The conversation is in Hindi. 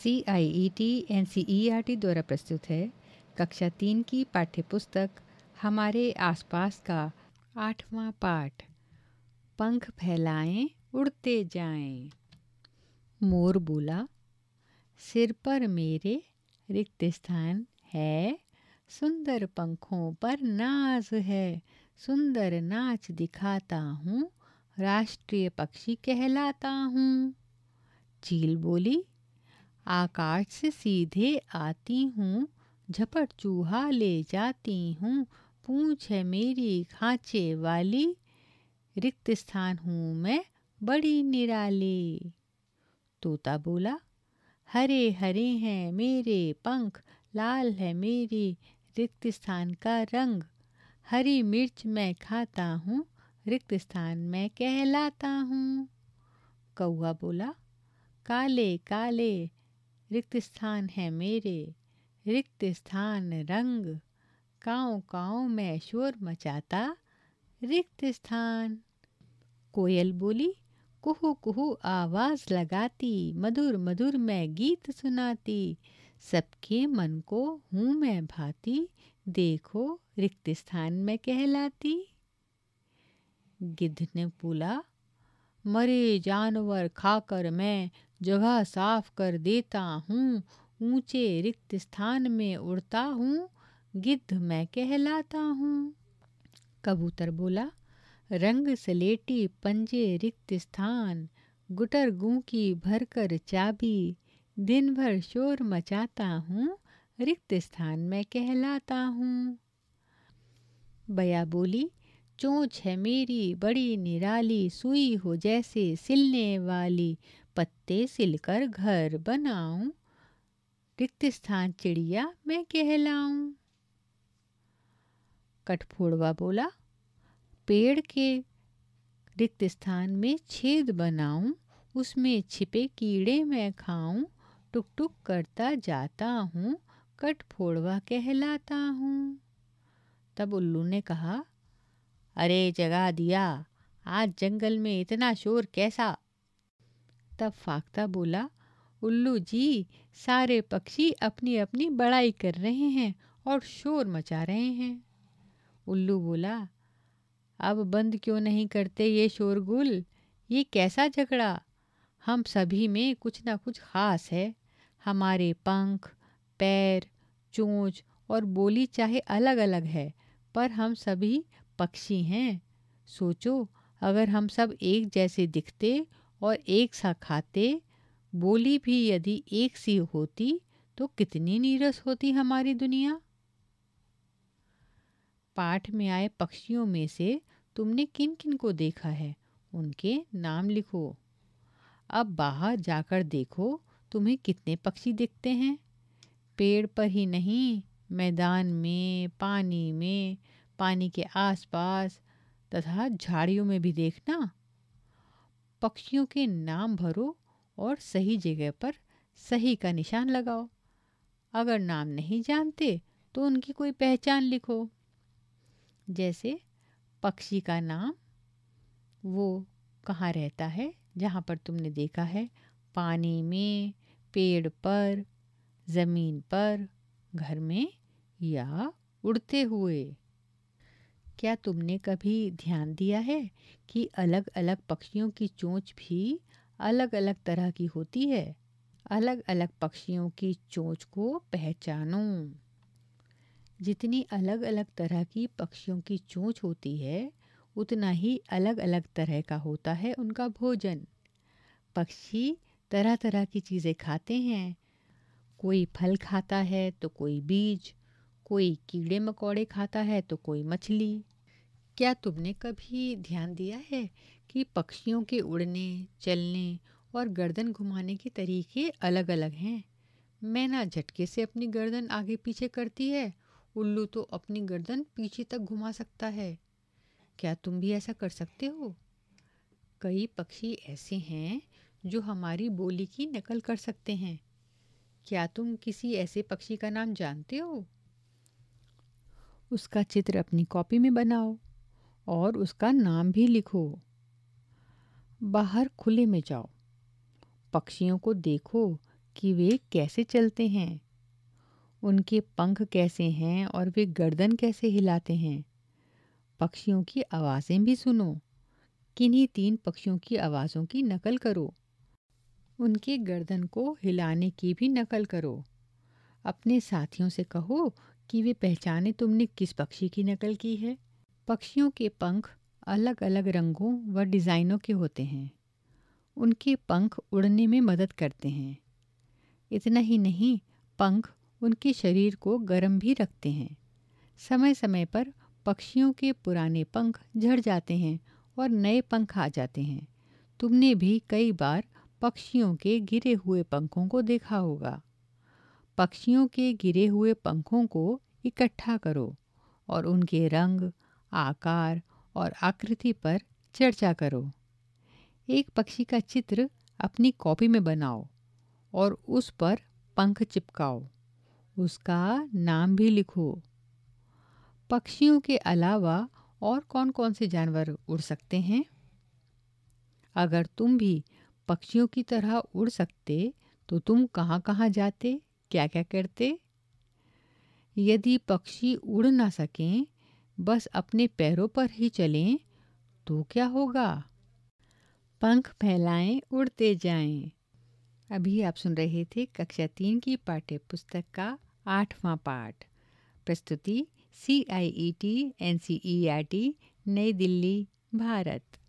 C I E T N C E R T द्वारा प्रस्तुत है कक्षा तीन की पाठ्य पुस्तक हमारे आसपास का आठवां पाठ पंख फैलाएं उड़ते जाएं मोर बोला सिर पर मेरे रिक्त स्थान है सुंदर पंखों पर नाज है सुंदर नाच दिखाता हूँ राष्ट्रीय पक्षी कहलाता हूँ चील बोली आकाश से सीधे आती हूँ झपट चूहा ले जाती हूँ पूछ है मेरी खाँचे वाली रिक्त स्थान हूँ मैं बड़ी निराली तोता बोला हरे हरे हैं मेरे पंख लाल है मेरी रिक्त स्थान का रंग हरी मिर्च मैं खाता हूँ रिक्त स्थान मैं कहलाता हूँ कौआ बोला काले काले रिक्त स्थान है मेरे रिक्त स्थान रंग काओ काओ में शोर मचाता रिक्त स्थान कोयल बोली कुहू कुहू आवाज़ लगाती मधुर मधुर मैं गीत सुनाती सबके मन को हूँ मैं भाती देखो रिक्त स्थान में कहलाती गिद्ध ने बोला मरे जानवर खाकर मैं जगह साफ कर देता हूँ ऊंचे रिक्त स्थान में उड़ता हूँ गिद्ध मैं कहलाता हूँ कबूतर बोला रंग सलेटी पंजे रिक्त स्थान गुटर गू की भरकर चाबी दिन भर शोर मचाता हूँ रिक्त स्थान में कहलाता हूँ बया बोली चोंच है मेरी बड़ी निराली सुई हो जैसे सिलने वाली पत्ते सिलकर घर बनाऊं रिक्त स्थान चिड़िया मैं कहलाऊं कठफोड़वा बोला पेड़ के रिक्त स्थान में छेद बनाऊं उसमें छिपे कीड़े मैं खाऊं टुक टुक करता जाता हूँ कठफोड़वा कहलाता हूँ तब उल्लू ने कहा अरे जगा दिया आज जंगल में इतना शोर कैसा तब फाख्ता बोला उल्लू जी सारे पक्षी अपनी अपनी बड़ाई कर रहे हैं और शोर मचा रहे हैं उल्लू बोला अब बंद क्यों नहीं करते ये शोरगुल ये कैसा झगड़ा हम सभी में कुछ ना कुछ खास है हमारे पंख पैर चोंच और बोली चाहे अलग अलग है पर हम सभी पक्षी हैं सोचो अगर हम सब एक जैसे दिखते और एक सा खाते बोली भी यदि एक सी होती तो कितनी नीरस होती हमारी दुनिया पाठ में आए पक्षियों में से तुमने किन किन को देखा है उनके नाम लिखो अब बाहर जाकर देखो तुम्हें कितने पक्षी दिखते हैं पेड़ पर ही नहीं मैदान में पानी में पानी के आसपास तथा झाड़ियों में भी देखना पक्षियों के नाम भरो और सही जगह पर सही का निशान लगाओ अगर नाम नहीं जानते तो उनकी कोई पहचान लिखो जैसे पक्षी का नाम वो कहाँ रहता है जहाँ पर तुमने देखा है पानी में पेड़ पर ज़मीन पर घर में या उड़ते हुए क्या तुमने कभी ध्यान दिया है कि अलग अलग पक्षियों की चोंच भी अलग अलग तरह की होती है अलग अलग पक्षियों की चोंच को पहचानो जितनी अलग अलग तरह की पक्षियों की चोंच होती है उतना ही अलग अलग तरह का होता है उनका भोजन पक्षी तरह तरह की चीज़ें खाते हैं कोई फल खाता है तो कोई बीज कोई कीड़े मकोड़े खाता है तो कोई मछली क्या तुमने कभी ध्यान दिया है कि पक्षियों के उड़ने चलने और गर्दन घुमाने के तरीके अलग अलग हैं मैना झटके से अपनी गर्दन आगे पीछे करती है उल्लू तो अपनी गर्दन पीछे तक घुमा सकता है क्या तुम भी ऐसा कर सकते हो कई पक्षी ऐसे हैं जो हमारी बोली की नकल कर सकते हैं क्या तुम किसी ऐसे पक्षी का नाम जानते हो उसका चित्र अपनी कॉपी में बनाओ और उसका नाम भी लिखो बाहर खुले में जाओ पक्षियों को देखो कि वे कैसे चलते हैं उनके पंख कैसे हैं और वे गर्दन कैसे हिलाते हैं पक्षियों की आवाज़ें भी सुनो किन्हीं तीन पक्षियों की आवाज़ों की नकल करो उनके गर्दन को हिलाने की भी नकल करो अपने साथियों से कहो कि वे पहचाने तुमने किस पक्षी की नकल की है पक्षियों के पंख अलग अलग रंगों व डिज़ाइनों के होते हैं उनके पंख उड़ने में मदद करते हैं इतना ही नहीं पंख उनके शरीर को गर्म भी रखते हैं समय समय पर पक्षियों के पुराने पंख झड़ जाते हैं और नए पंख आ जाते हैं तुमने भी कई बार पक्षियों के गिरे हुए पंखों को देखा होगा पक्षियों के गिरे हुए पंखों को इकट्ठा करो और उनके रंग आकार और आकृति पर चर्चा करो एक पक्षी का चित्र अपनी कॉपी में बनाओ और उस पर पंख चिपकाओ उसका नाम भी लिखो पक्षियों के अलावा और कौन कौन से जानवर उड़ सकते हैं अगर तुम भी पक्षियों की तरह उड़ सकते तो तुम कहाँ कहाँ जाते क्या क्या करते यदि पक्षी उड़ ना सकें बस अपने पैरों पर ही चलें तो क्या होगा पंख फैलाएं उड़ते जाएं। अभी आप सुन रहे थे कक्षा तीन की पाठ्य पुस्तक का आठवां पाठ प्रस्तुति C I E T N C E R T नई दिल्ली भारत